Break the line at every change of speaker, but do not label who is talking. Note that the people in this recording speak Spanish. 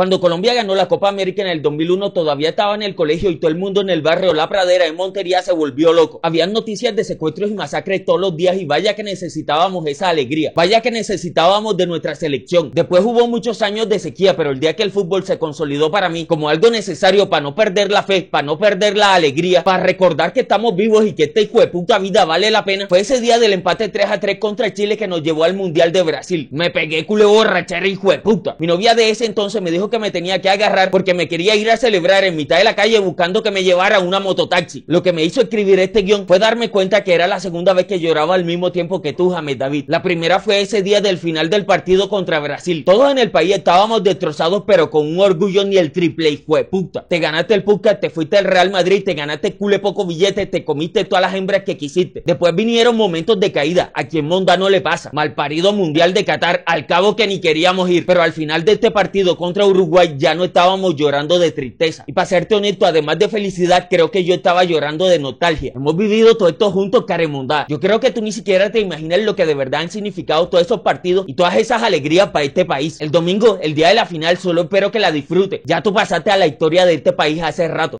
Cuando Colombia ganó la Copa América en el 2001, todavía estaba en el colegio y todo el mundo en el barrio La Pradera en Montería se volvió loco. Habían noticias de secuestros y masacres todos los días y vaya que necesitábamos esa alegría. Vaya que necesitábamos de nuestra selección. Después hubo muchos años de sequía, pero el día que el fútbol se consolidó para mí como algo necesario para no perder la fe, para no perder la alegría, para recordar que estamos vivos y que este hijo de puta vida vale la pena, fue ese día del empate 3 a 3 contra Chile que nos llevó al Mundial de Brasil. Me pegué culo borrachera hijo de puta. Mi novia de ese entonces me dijo que me tenía que agarrar porque me quería ir a celebrar en mitad de la calle buscando que me llevara una mototaxi. Lo que me hizo escribir este guión fue darme cuenta que era la segunda vez que lloraba al mismo tiempo que tú, James David. La primera fue ese día del final del partido contra Brasil. Todos en el país estábamos destrozados, pero con un orgullo ni el triple y fue puta. Te ganaste el Pucca, te fuiste al Real Madrid, te ganaste cule poco billete, te comiste todas las hembras que quisiste. Después vinieron momentos de caída. A quien Monda no le pasa. Mal parido mundial de Qatar, al cabo que ni queríamos ir. Pero al final de este partido contra Uruguay, Uruguay ya no estábamos llorando de tristeza. Y para serte honesto, además de felicidad, creo que yo estaba llorando de nostalgia. Hemos vivido todo esto juntos, Caremundá. Yo creo que tú ni siquiera te imaginas lo que de verdad han significado todos esos partidos y todas esas alegrías para este país. El domingo, el día de la final, solo espero que la disfrute Ya tú pasaste a la historia de este país hace rato.